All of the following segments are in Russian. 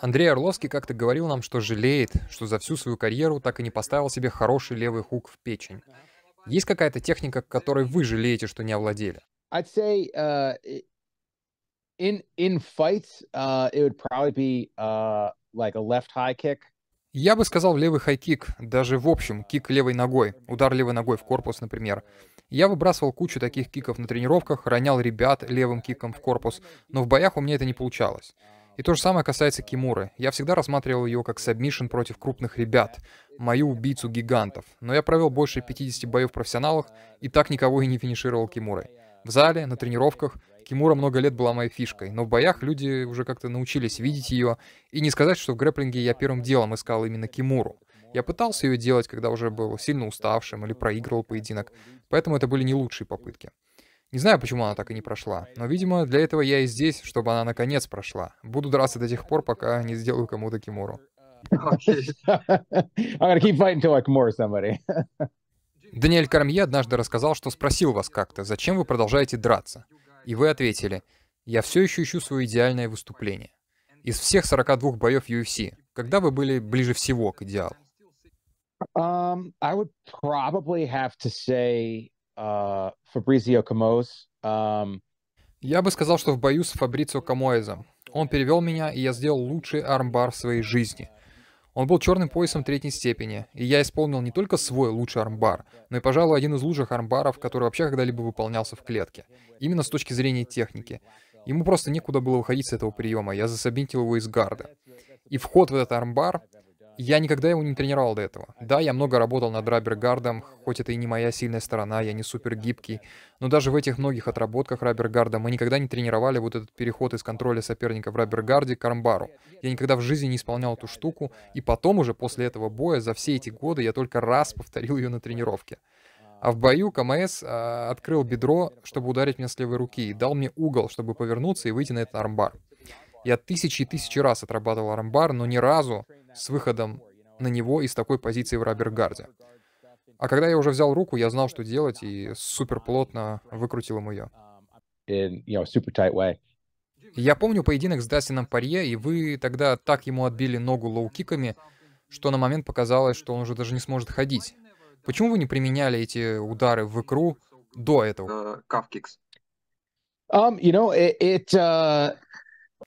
Андрей Орловский как-то говорил нам, что жалеет, что за всю свою карьеру так и не поставил себе хороший левый хук в печень. Есть какая-то техника, которой вы жалеете, что не овладели? I'd say uh, in in fights uh, it would probably be uh, like a left high kick. Я бы сказал левый хайкик, даже в общем, кик левой ногой, удар левой ногой в корпус, например. Я выбрасывал кучу таких киков на тренировках, ронял ребят левым киком в корпус, но в боях у меня это не получалось. И то же самое касается Кимуры. Я всегда рассматривал ее как сабмишин против крупных ребят, мою убийцу гигантов. Но я провел больше 50 боев в профессионалах и так никого и не финишировал Кимурой. В зале, на тренировках, Кимура много лет была моей фишкой, но в боях люди уже как-то научились видеть ее, и не сказать, что в грэпплинге я первым делом искал именно Кимуру. Я пытался ее делать, когда уже был сильно уставшим или проигрывал поединок, поэтому это были не лучшие попытки. Не знаю, почему она так и не прошла, но, видимо, для этого я и здесь, чтобы она наконец прошла. Буду драться до тех пор, пока не сделаю кому-то кимуру. Даниэль Кармье однажды рассказал, что спросил вас как-то, зачем вы продолжаете драться? И вы ответили, я все еще ищу свое идеальное выступление. Из всех 42 боев UFC, когда вы были ближе всего к идеалу? Um, I would probably have to say Э, Фабризио Камоз. Эм, я бы сказал, что в бою с Фабрицио Камоэзом. Он перевел меня, и я сделал лучший армбар в своей жизни. Он был черным поясом третьей степени, и я исполнил не только свой лучший армбар, но и, пожалуй, один из лучших армбаров, который вообще когда-либо выполнялся в клетке. Именно с точки зрения техники. Ему просто некуда было выходить с этого приема, я засобинтил его из гарда. И вход в этот армбар я никогда его не тренировал до этого. Да, я много работал над рабергардом, хоть это и не моя сильная сторона, я не супер гибкий, но даже в этих многих отработках рабергарда мы никогда не тренировали вот этот переход из контроля соперника в рабергарде к армбару. Я никогда в жизни не исполнял эту штуку, и потом уже после этого боя за все эти годы я только раз повторил ее на тренировке. А в бою КМС а, открыл бедро, чтобы ударить меня с левой руки, и дал мне угол, чтобы повернуться и выйти на этот армбар. Я тысячи и тысячи раз отрабатывал армбар, но ни разу с выходом на него из такой позиции в Рабергарде. А когда я уже взял руку, я знал, что делать, и супер плотно выкрутил ему ее. In, you know, я помню поединок с Дастином Парье, и вы тогда так ему отбили ногу лоу-киками, что на момент показалось, что он уже даже не сможет ходить. Почему вы не применяли эти удары в икру до этого? Э, um, you know, it, it, uh...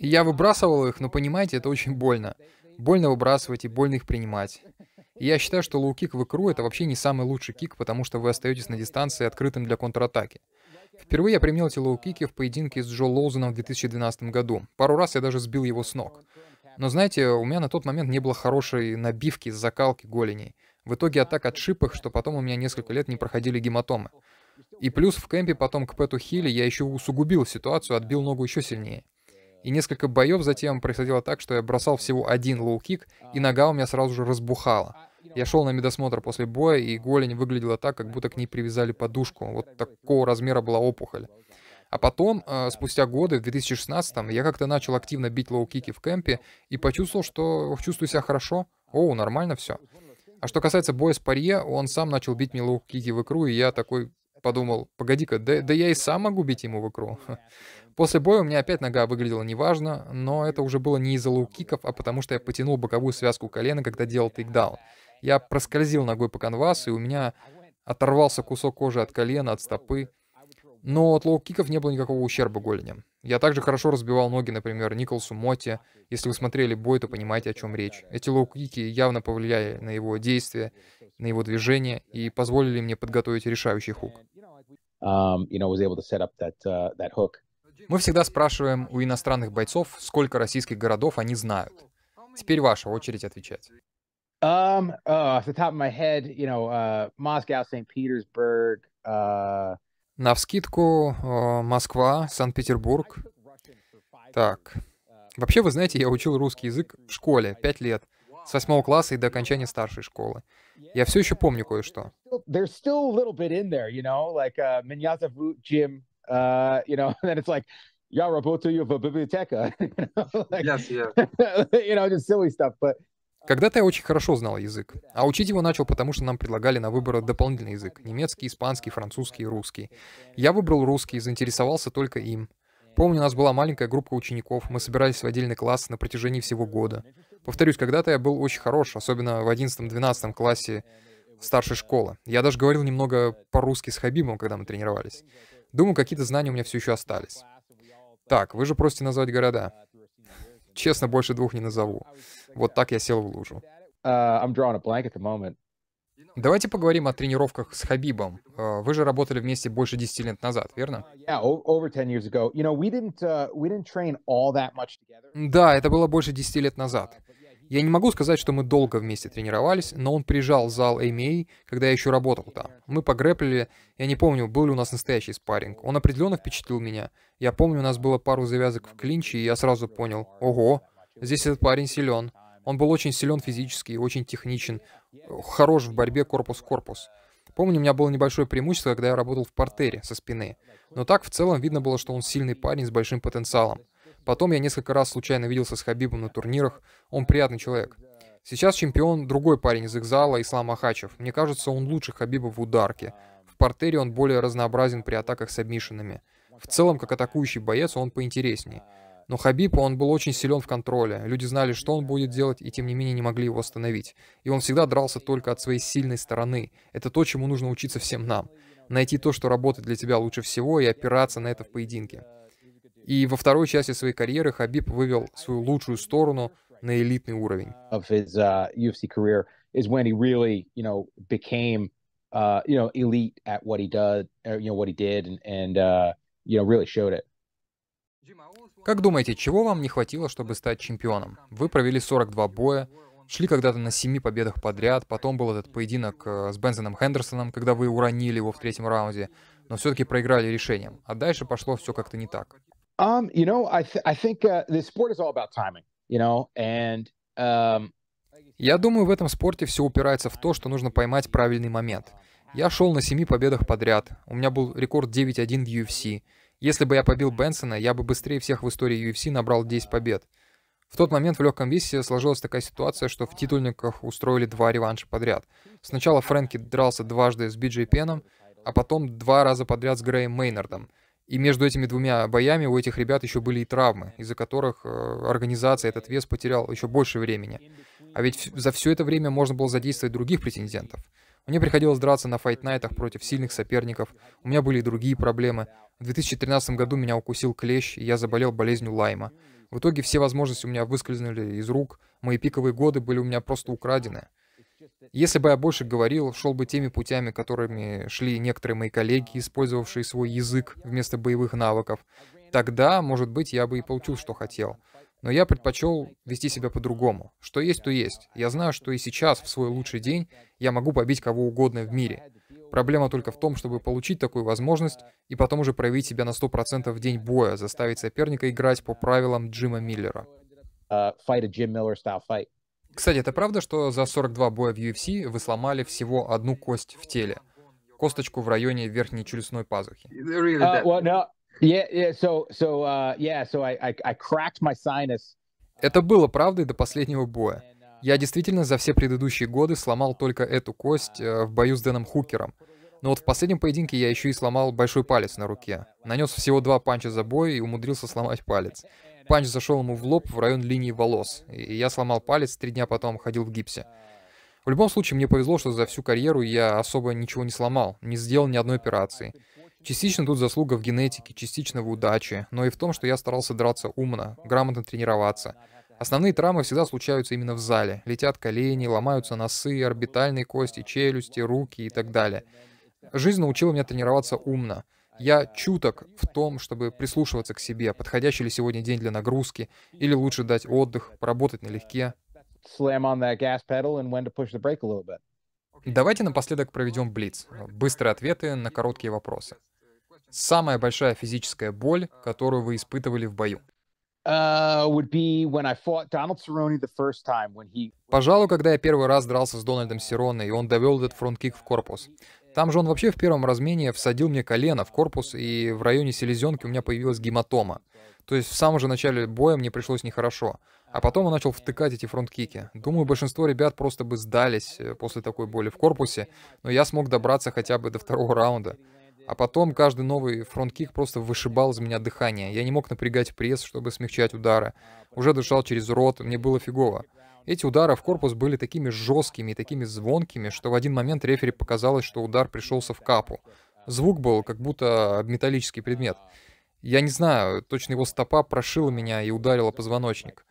Я выбрасывал их, но понимаете, это очень больно. Больно выбрасывать и больно их принимать. И я считаю, что лоу-кик в икру — это вообще не самый лучший кик, потому что вы остаетесь на дистанции открытым для контратаки. Впервые я применил эти лоу-кики в поединке с Джо Лоузеном в 2012 году. Пару раз я даже сбил его с ног. Но знаете, у меня на тот момент не было хорошей набивки, закалки голеней. В итоге атак отшиб их, что потом у меня несколько лет не проходили гематомы. И плюс в кемпе потом к Пэту Хилли я еще усугубил ситуацию, отбил ногу еще сильнее. И несколько боев затем происходило так, что я бросал всего один лоу-кик, и нога у меня сразу же разбухала. Я шел на медосмотр после боя, и голень выглядела так, как будто к ней привязали подушку. Вот такого размера была опухоль. А потом, э, спустя годы, в 2016-м, я как-то начал активно бить лоу-кики в кемпе и почувствовал, что чувствую себя хорошо. О, нормально все. А что касается боя с Парье, он сам начал бить мне лоу-кики в икру, и я такой, подумал, погоди-ка, да, да я и сам могу бить ему в икру. После боя у меня опять нога выглядела неважно, но это уже было не из-за лукиков, а потому что я потянул боковую связку колена, когда делал тейкдаун. Я проскользил ногой по канвасу, и у меня оторвался кусок кожи от колена, от стопы но от лоу-киков не было никакого ущерба голени. Я также хорошо разбивал ноги, например, Николсу, Моти. Если вы смотрели бой, то понимаете, о чем речь. Эти лоу-кики явно повлияли на его действия, на его движение и позволили мне подготовить решающий хук. Um, uh, Мы всегда спрашиваем у иностранных бойцов, сколько российских городов они знают. Теперь ваша очередь отвечать. Um, uh, off the top of my head, you know, uh, Moscow, St. Petersburg, uh, на Навскидку э, Москва, Санкт-Петербург. Так. Вообще, вы знаете, я учил русский язык в школе пять лет, с восьмого класса и до окончания старшей школы. Я все еще помню кое-что. Я работаю в библиотеке. You know, just silly stuff, but когда-то я очень хорошо знал язык, а учить его начал, потому что нам предлагали на выбор дополнительный язык — немецкий, испанский, французский и русский. Я выбрал русский, и заинтересовался только им. Помню, у нас была маленькая группа учеников, мы собирались в отдельный класс на протяжении всего года. Повторюсь, когда-то я был очень хорош, особенно в 11-12 классе старшей школы. Я даже говорил немного по-русски с Хабибом, когда мы тренировались. Думаю, какие-то знания у меня все еще остались. Так, вы же просите назвать города честно, больше двух не назову. Вот так я сел в лужу. Э, Давайте поговорим о тренировках с Хабибом. Э, вы же работали вместе больше 10 лет назад, верно? Э, да, это было больше 10 лет назад. Я не могу сказать, что мы долго вместе тренировались, но он приезжал в зал AMA, эм когда я еще работал там. Мы погрэплили, я не помню, был ли у нас настоящий спарринг. Он определенно впечатлил меня. Я помню, у нас было пару завязок в клинче, и я сразу понял, ого, здесь этот парень силен. Он был очень силен физически, очень техничен, хорош в борьбе корпус-корпус. Помню, у меня было небольшое преимущество, когда я работал в портере со спины. Но так в целом видно было, что он сильный парень с большим потенциалом. Потом я несколько раз случайно виделся с Хабибом на турнирах. Он приятный человек. Сейчас чемпион другой парень из Экзала Ислам Ахачев. Мне кажется, он лучше Хабиба в ударке. В портере он более разнообразен при атаках с обмишинами. В целом, как атакующий боец, он поинтереснее. Но Хабиб, он был очень силен в контроле. Люди знали, что он будет делать, и тем не менее не могли его остановить. И он всегда дрался только от своей сильной стороны. Это то, чему нужно учиться всем нам. Найти то, что работает для тебя лучше всего, и опираться на это в поединке. И во второй части своей карьеры Хабиб вывел свою лучшую сторону на элитный уровень. Of his UFC uh, career is when he really, you know, became, uh, you know, elite at what he did, uh, you know, what he did, and, you know, really showed it. Как думаете, чего вам не хватило, чтобы стать чемпионом? Вы провели 42 боя, шли когда-то на семи победах подряд, потом был этот поединок э, с Бенсоном Хендерсоном, когда вы уронили его в третьем раунде, но все-таки проиграли решением, а дальше пошло все как-то не так. Um, you know, I th- I think uh, the sport is all about timing, you know, and um. Я думаю, в этом спорте все упирается в то, что нужно поймать правильный момент. Я шел на семи победах подряд. У меня был рекорд 9-1 в UFC. Если бы я побил Бенсона, я бы быстрее всех в истории UFC набрал 10 побед. В тот момент в легком весе сложилась такая ситуация, что в титульниках устроили два реванша подряд. Сначала Фрэнки дрался дважды с Биджей Пеном, а потом два раза подряд с Греем Мейнардом. И между этими двумя боями у этих ребят еще были и травмы, из-за которых э, организация этот вес потерял еще больше времени. А ведь за все это время можно было задействовать других претендентов. Мне приходилось драться на файтнайтах против сильных соперников, у меня были и другие проблемы. В 2013 году меня укусил клещ, и я заболел болезнью Лайма. В итоге все возможности у меня выскользнули из рук, мои пиковые годы были у меня просто украдены. Если бы я больше говорил, шел бы теми путями, которыми шли некоторые мои коллеги, использовавшие свой язык вместо боевых навыков, тогда, может быть, я бы и получил, что хотел. Но я предпочел вести себя по-другому. Что есть, то есть. Я знаю, что и сейчас, в свой лучший день, я могу побить кого угодно в мире. Проблема только в том, чтобы получить такую возможность и потом уже проявить себя на 100% в день боя, заставить соперника играть по правилам Джима Миллера. Uh, fight a Jim Miller style fight. Кстати, это правда, что за 42 боя в UFC вы сломали всего одну кость в теле? Косточку в районе верхней челюстной пазухи. Это было правдой до последнего боя. Я действительно за все предыдущие годы сломал только эту кость э, в бою с Дэном Хукером. Но вот в последнем поединке я еще и сломал большой палец на руке. Нанес всего два панча за бой и умудрился сломать палец панч зашел ему в лоб в район линии волос, и я сломал палец, три дня потом ходил в гипсе. В любом случае, мне повезло, что за всю карьеру я особо ничего не сломал, не сделал ни одной операции. Частично тут заслуга в генетике, частично в удаче, но и в том, что я старался драться умно, грамотно тренироваться. Основные травмы всегда случаются именно в зале. Летят колени, ломаются носы, орбитальные кости, челюсти, руки и так далее. Жизнь научила меня тренироваться умно — я чуток в том, чтобы прислушиваться к себе, подходящий ли сегодня день для нагрузки, или лучше дать отдых, поработать налегке. Давайте напоследок проведем блиц. Быстрые ответы на короткие вопросы. Самая большая физическая боль, которую вы испытывали в бою. Пожалуй, когда я первый раз дрался с Дональдом Сироной, и он довел этот фронт-кик в корпус. Там же он вообще в первом размене всадил мне колено в корпус, и в районе селезенки у меня появилась гематома. То есть в самом же начале боя мне пришлось нехорошо. А потом он начал втыкать эти фронт-кики. Думаю, большинство ребят просто бы сдались э, после такой боли в корпусе, но я смог добраться хотя бы до второго раунда. А потом каждый новый фронт-кик просто вышибал из меня дыхание. Я не мог напрягать пресс, чтобы смягчать удары. Уже дышал через рот, мне было фигово. Эти удары в корпус были такими жесткими и такими звонкими, что в один момент рефери показалось, что удар пришелся в капу. Звук был как будто металлический предмет. Я не знаю, точно его стопа прошила меня и ударила позвоночник.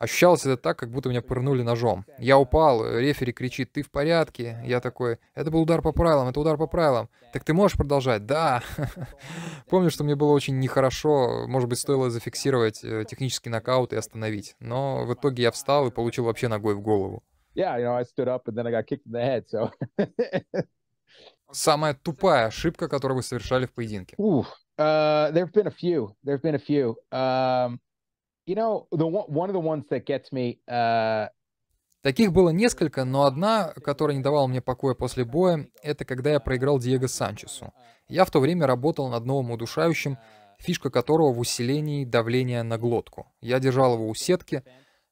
Ощущалось это так, как будто меня пырнули ножом. Я упал, рефери кричит, ты в порядке? Я такой, это был удар по правилам, это удар по правилам. Так ты можешь продолжать? Да. Помню, что мне было очень нехорошо, может быть, стоило зафиксировать э, технический нокаут и остановить. Но в итоге я встал и получил вообще ногой в голову. Самая тупая ошибка, которую вы совершали в поединке? uh, there have been a few. There have been a few. Um... You know, the one, of the ones that gets me, uh... Таких было несколько, но одна, которая не давала мне покоя после боя, это когда я проиграл Диего Санчесу. Я в то время работал над новым удушающим, фишка которого в усилении давления на глотку. Я держал его у сетки,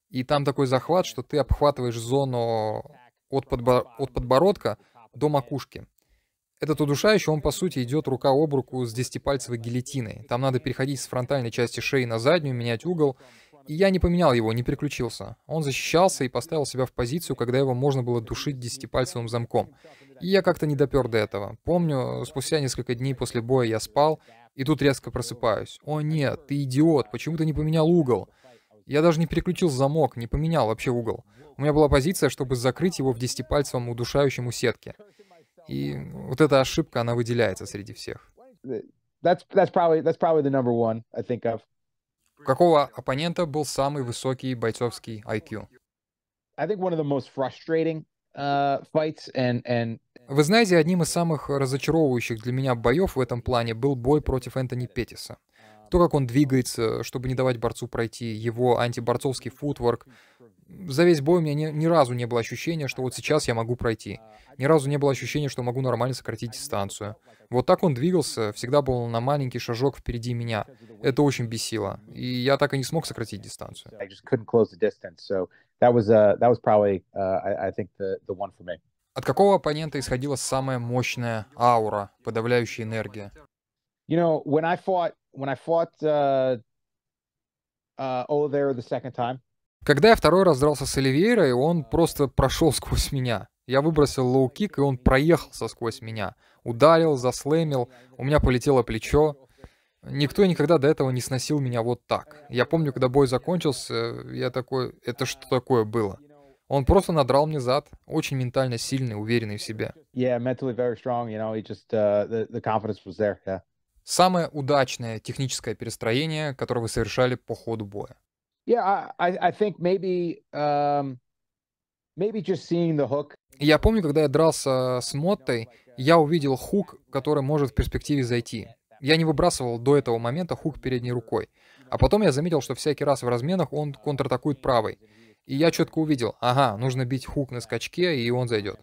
и там такой захват, что ты обхватываешь зону от, подбор... от подбородка до макушки. Этот удушающий, он по сути идет рука об руку с десятипальцевой гильотиной. Там надо переходить с фронтальной части шеи на заднюю, менять угол. И я не поменял его, не переключился. Он защищался и поставил себя в позицию, когда его можно было душить десятипальцевым замком. И я как-то не допер до этого. Помню, спустя несколько дней после боя я спал, и тут резко просыпаюсь. «О нет, ты идиот, почему ты не поменял угол?» Я даже не переключил замок, не поменял вообще угол. У меня была позиция, чтобы закрыть его в десятипальцевом удушающем у сетки. И вот эта ошибка, она выделяется среди всех. That's, that's probably, that's probably the number one, I think of. У какого оппонента был самый высокий бойцовский IQ? I think one of the most frustrating uh, fights and, and вы знаете, одним из самых разочаровывающих для меня боев в этом плане был бой против Энтони Петтиса. То, как он двигается, чтобы не давать борцу пройти, его антиборцовский футворк, за весь бой у меня ни, ни разу не было ощущения, что вот сейчас я могу пройти. Ни разу не было ощущения, что могу нормально сократить дистанцию. Вот так он двигался, всегда был на маленький шажок впереди меня. Это очень бесило. И я так и не смог сократить дистанцию. Uh, uh, От какого оппонента исходила самая мощная аура, подавляющая энергия? You know, when I fought, when I fought uh, uh, Oliver the second time, когда я второй раз дрался с Оливейрой, он просто прошел сквозь меня. Я выбросил лоу-кик, и он проехался сквозь меня. Ударил, заслэмил, у меня полетело плечо. Никто никогда до этого не сносил меня вот так. Я помню, когда бой закончился, я такой, это что такое было? Он просто надрал мне зад. Очень ментально сильный, уверенный в себе. Yeah, mentally very strong, you know, he just, uh, Самое удачное техническое перестроение, которое вы совершали по ходу боя. Yeah, I, I think maybe, um, maybe just seeing the hook. Я помню, когда я дрался э, с Моттой, я увидел хук, который может в перспективе зайти. Я не выбрасывал до этого момента хук передней рукой. А потом я заметил, что всякий раз в разменах он контратакует правой. И я четко увидел, ага, нужно бить хук на скачке, и он зайдет.